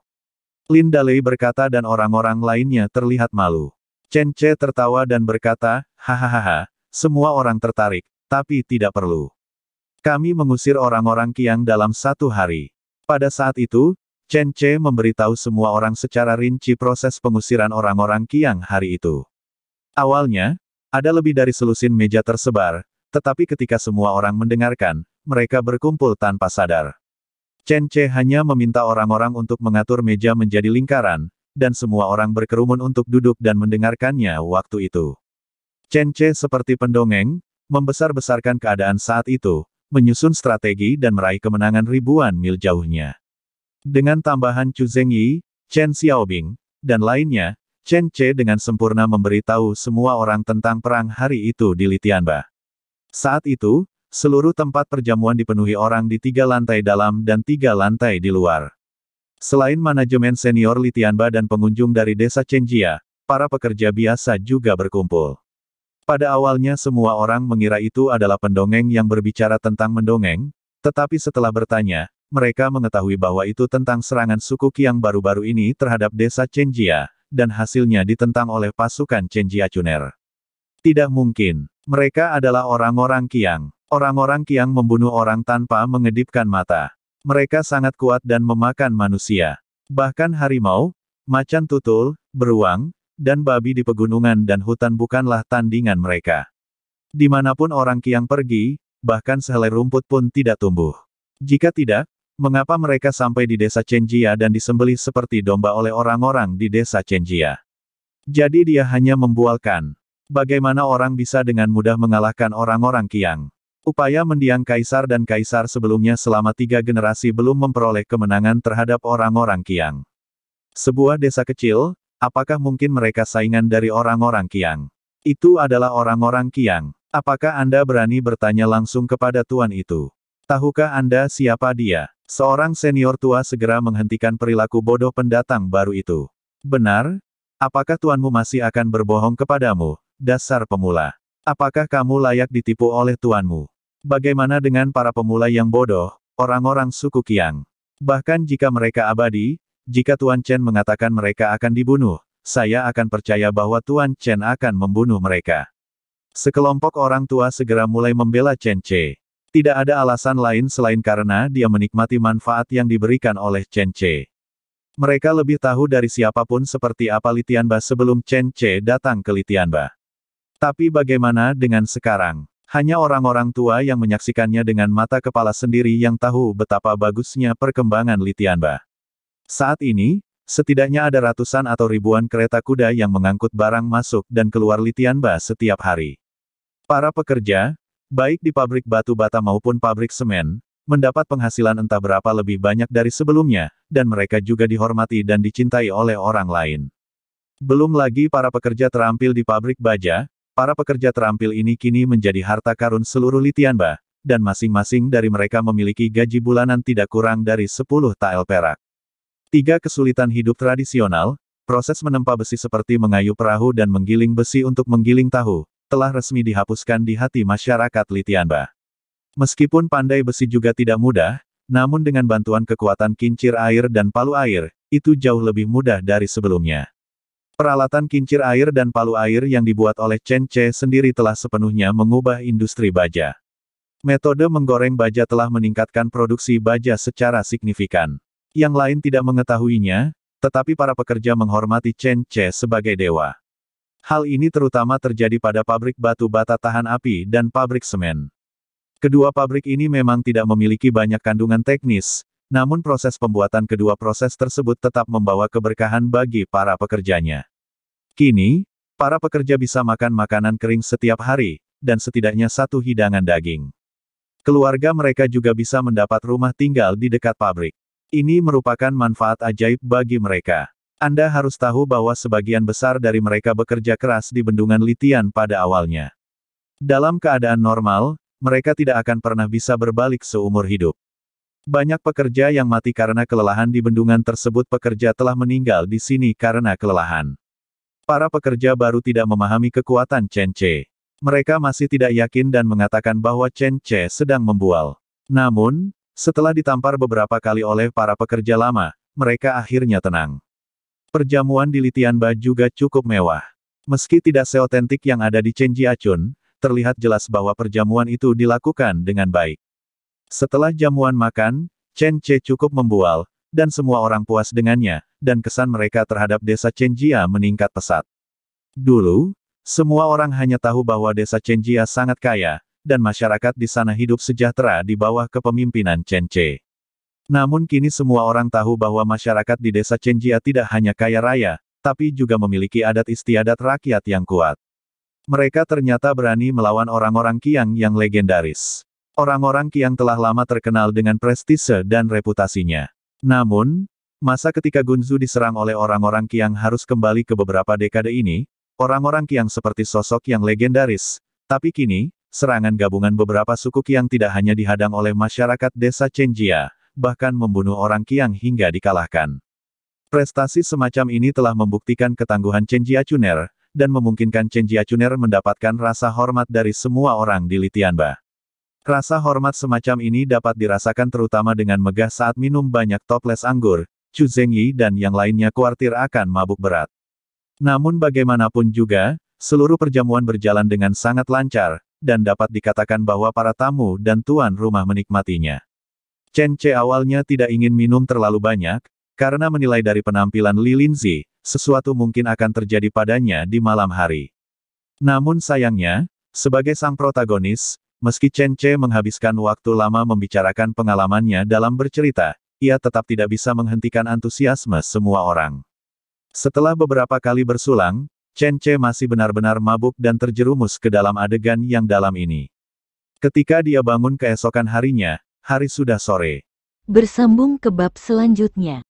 Lin Lei berkata dan orang-orang lainnya terlihat malu. Chen Che tertawa dan berkata, hahaha, semua orang tertarik, tapi tidak perlu. Kami mengusir orang-orang Kiang dalam satu hari. Pada saat itu, Chen Che memberitahu semua orang secara rinci proses pengusiran orang-orang Kiang hari itu. Awalnya, ada lebih dari selusin meja tersebar, tetapi ketika semua orang mendengarkan, mereka berkumpul tanpa sadar. Chen Che hanya meminta orang-orang untuk mengatur meja menjadi lingkaran, dan semua orang berkerumun untuk duduk dan mendengarkannya waktu itu. Chen Che seperti pendongeng, membesar-besarkan keadaan saat itu, menyusun strategi dan meraih kemenangan ribuan mil jauhnya. Dengan tambahan Chu Zhengyi, Chen Xiaobing, dan lainnya, Chen Che dengan sempurna memberitahu semua orang tentang perang hari itu di Litianba. Saat itu, seluruh tempat perjamuan dipenuhi orang di tiga lantai dalam dan tiga lantai di luar. Selain manajemen senior Litianba dan pengunjung dari desa Chenjia, para pekerja biasa juga berkumpul. Pada awalnya semua orang mengira itu adalah pendongeng yang berbicara tentang mendongeng, tetapi setelah bertanya, mereka mengetahui bahwa itu tentang serangan suku Kiang baru-baru ini terhadap desa Chenjia, dan hasilnya ditentang oleh pasukan Chenjia Cuner. Tidak mungkin. Mereka adalah orang-orang Kiang. Orang-orang Kiang membunuh orang tanpa mengedipkan mata. Mereka sangat kuat dan memakan manusia. Bahkan harimau, macan tutul, beruang, dan babi di pegunungan dan hutan bukanlah tandingan mereka. Dimanapun orang Kiang pergi, bahkan sehelai rumput pun tidak tumbuh. Jika tidak, Mengapa mereka sampai di desa Chenjia dan disembelih seperti domba oleh orang-orang di desa Chenjia? Jadi dia hanya membualkan. Bagaimana orang bisa dengan mudah mengalahkan orang-orang Kiang? Upaya mendiang kaisar dan kaisar sebelumnya selama tiga generasi belum memperoleh kemenangan terhadap orang-orang Kiang. Sebuah desa kecil, apakah mungkin mereka saingan dari orang-orang Kiang? Itu adalah orang-orang Kiang. Apakah Anda berani bertanya langsung kepada tuan itu? Tahukah Anda siapa dia? Seorang senior tua segera menghentikan perilaku bodoh pendatang baru itu. Benar? Apakah tuanmu masih akan berbohong kepadamu, dasar pemula? Apakah kamu layak ditipu oleh tuanmu? Bagaimana dengan para pemula yang bodoh, orang-orang suku kiang? Bahkan jika mereka abadi, jika Tuan Chen mengatakan mereka akan dibunuh, saya akan percaya bahwa Tuan Chen akan membunuh mereka. Sekelompok orang tua segera mulai membela Chen Che. Tidak ada alasan lain selain karena dia menikmati manfaat yang diberikan oleh Chen Che. Mereka lebih tahu dari siapapun seperti apa Litianba sebelum Chen Che datang ke Litianba. Tapi bagaimana dengan sekarang? Hanya orang-orang tua yang menyaksikannya dengan mata kepala sendiri yang tahu betapa bagusnya perkembangan Litianba. Saat ini, setidaknya ada ratusan atau ribuan kereta kuda yang mengangkut barang masuk dan keluar Litianba setiap hari. Para pekerja, baik di pabrik batu bata maupun pabrik semen, mendapat penghasilan entah berapa lebih banyak dari sebelumnya, dan mereka juga dihormati dan dicintai oleh orang lain. Belum lagi para pekerja terampil di pabrik baja, para pekerja terampil ini kini menjadi harta karun seluruh Litianba, dan masing-masing dari mereka memiliki gaji bulanan tidak kurang dari 10 tael perak. Tiga kesulitan hidup tradisional, proses menempa besi seperti mengayuh perahu dan menggiling besi untuk menggiling tahu, telah resmi dihapuskan di hati masyarakat Litianba. Meskipun pandai besi juga tidak mudah, namun dengan bantuan kekuatan kincir air dan palu air, itu jauh lebih mudah dari sebelumnya. Peralatan kincir air dan palu air yang dibuat oleh Chen Che sendiri telah sepenuhnya mengubah industri baja. Metode menggoreng baja telah meningkatkan produksi baja secara signifikan. Yang lain tidak mengetahuinya, tetapi para pekerja menghormati Chen Che sebagai dewa. Hal ini terutama terjadi pada pabrik batu bata tahan api dan pabrik semen. Kedua pabrik ini memang tidak memiliki banyak kandungan teknis, namun proses pembuatan kedua proses tersebut tetap membawa keberkahan bagi para pekerjanya. Kini, para pekerja bisa makan makanan kering setiap hari, dan setidaknya satu hidangan daging. Keluarga mereka juga bisa mendapat rumah tinggal di dekat pabrik. Ini merupakan manfaat ajaib bagi mereka. Anda harus tahu bahwa sebagian besar dari mereka bekerja keras di bendungan Litian pada awalnya. Dalam keadaan normal, mereka tidak akan pernah bisa berbalik seumur hidup. Banyak pekerja yang mati karena kelelahan di bendungan tersebut pekerja telah meninggal di sini karena kelelahan. Para pekerja baru tidak memahami kekuatan Chen Che. Mereka masih tidak yakin dan mengatakan bahwa Chen Che sedang membual. Namun, setelah ditampar beberapa kali oleh para pekerja lama, mereka akhirnya tenang. Perjamuan di Litianba juga cukup mewah. Meski tidak seotentik yang ada di Chenji Acun, terlihat jelas bahwa perjamuan itu dilakukan dengan baik. Setelah jamuan makan, Chen Che cukup membual, dan semua orang puas dengannya, dan kesan mereka terhadap desa Chenjia meningkat pesat. Dulu, semua orang hanya tahu bahwa desa Chenjia sangat kaya, dan masyarakat di sana hidup sejahtera di bawah kepemimpinan Chen Che. Namun kini semua orang tahu bahwa masyarakat di desa Chenjia tidak hanya kaya raya, tapi juga memiliki adat istiadat rakyat yang kuat. Mereka ternyata berani melawan orang-orang Kiang yang legendaris. Orang-orang Kiang telah lama terkenal dengan prestise dan reputasinya. Namun, masa ketika Gunzu diserang oleh orang-orang Kiang harus kembali ke beberapa dekade ini, orang-orang Kiang seperti sosok yang legendaris, tapi kini, serangan gabungan beberapa suku Kiang tidak hanya dihadang oleh masyarakat desa Chenjia bahkan membunuh orang Kiang hingga dikalahkan. Prestasi semacam ini telah membuktikan ketangguhan Chen Jiachuner, dan memungkinkan Chen Jiachuner mendapatkan rasa hormat dari semua orang di Litianba. Rasa hormat semacam ini dapat dirasakan terutama dengan megah saat minum banyak toples anggur, Chu Zengyi dan yang lainnya kuartir akan mabuk berat. Namun bagaimanapun juga, seluruh perjamuan berjalan dengan sangat lancar, dan dapat dikatakan bahwa para tamu dan tuan rumah menikmatinya. Chen Che awalnya tidak ingin minum terlalu banyak, karena menilai dari penampilan Li Linzi, sesuatu mungkin akan terjadi padanya di malam hari. Namun sayangnya, sebagai sang protagonis, meski Chen Che menghabiskan waktu lama membicarakan pengalamannya dalam bercerita, ia tetap tidak bisa menghentikan antusiasme semua orang. Setelah beberapa kali bersulang, Chen Che masih benar-benar mabuk dan terjerumus ke dalam adegan yang dalam ini. Ketika dia bangun keesokan harinya, hari sudah sore. Bersambung ke bab selanjutnya.